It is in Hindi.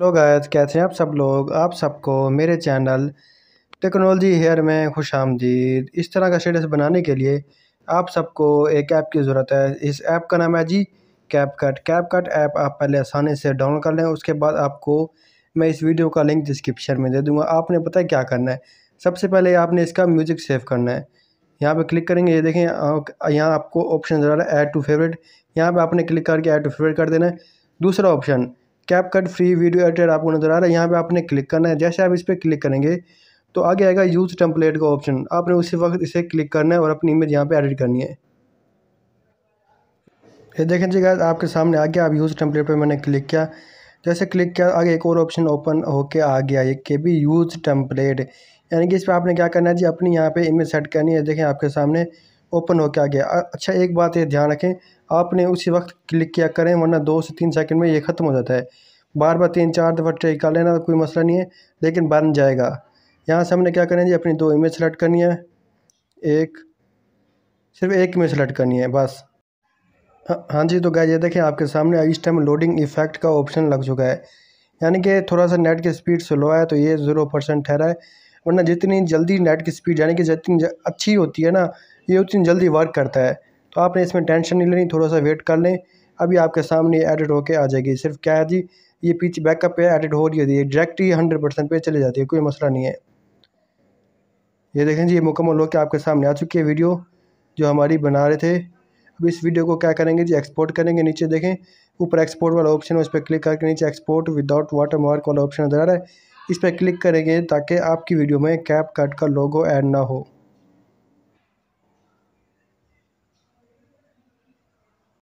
लोग आयत कैसे हैं आप सब लोग आप सबको मेरे चैनल टेक्नोलॉजी हेयर में खुश आमदीद इस तरह का स्टेटस बनाने के लिए आप सबको एक ऐप की ज़रूरत है इस ऐप का नाम है जी CapCut CapCut app आप पहले आसानी से डाउनलोड कर लें उसके बाद आपको मैं इस वीडियो का लिंक डिस्क्रिप्शन में दे दूँगा आपने पता है क्या करना है सबसे पहले आपने इसका म्यूज़िक सेव करना है यहाँ पर क्लिक करेंगे ये देखें यहाँ आपको ऑप्शन ज़रा है ऐड टू फेवरेट यहाँ पर आपने क्लिक करके ऐड टू फेवरेट कर देना है दूसरा option CapCut free video editor आपको नज़र आ रहा है यहाँ पे आपने क्लिक करना है जैसे आप इस पर क्लिक करेंगे तो आगे आएगा यूज़ टेम्पलेट का ऑप्शन आपने उसी वक्त इसे क्लिक करना है और अपनी इमेज यहाँ पे एडिट करनी है ये देखें जी गाइस आपके सामने आ गया आप यूज़ टेम्पलेट पर मैंने क्लिक किया जैसे क्लिक किया आगे एक और ऑप्शन ओपन होके आ गया ये के बी यूज़ टेम्पलेट यानी कि इस पर आपने क्या करना है जी अपनी यहाँ पर इमेज सेट करनी है देखें आपके सामने ओपन होकर आ गया अच्छा एक बात ये ध्यान रखें आपने उसी वक्त क्लिक किया करें वरना दो से तीन सेकंड में ये ख़त्म हो जाता है बार बार तीन चार दफ़ा ट्रेक कर लेना तो कोई मसला नहीं है लेकिन बन जाएगा यहाँ से हमने क्या करें जी अपनी दो इमेज सेलेक्ट करनी है एक सिर्फ एक इमेज सेलेक्ट करनी है बस हाँ, हाँ जी तो गाय ये देखें आपके सामने इस टाइम लोडिंग इफेक्ट का ऑप्शन लग चुका है यानी कि थोड़ा सा नेट की स्पीड स्लो है तो ये ज़ीरो परसेंट ठहरा है वरना जितनी जल्दी नेट की स्पीड यानी कि जितनी अच्छी होती है ना ये उतनी जल्दी वर्क करता है तो आपने इसमें टेंशन नहीं लेनी थोड़ा सा वेट कर लें अभी आपके सामने एडिट होकर आ जाएगी सिर्फ क्या है जी ये पीछे बैकअप पे एडिट हो रही होती है डायरेक्ट ही हंड्रेड परसेंट पे चली जाती है कोई मसला नहीं है ये देखें जी ये मुकम्मल होकर आपके सामने आ चुकी है वीडियो जो हमारी बना रहे थे अब इस वीडियो को क्या करेंगे जी एक्सपोर्ट करेंगे नीचे देखें ऊपर एक्सपोर्ट वाला ऑप्शन है उस पर क्लिक करके नीचे एक्सपोर्ट विदाउट वाटर मार्क वाला ऑप्शन नजर आ रहा है इस पर क्लिक करेंगे ताकि आपकी वीडियो में कैप कट का लोगो ऐड ना हो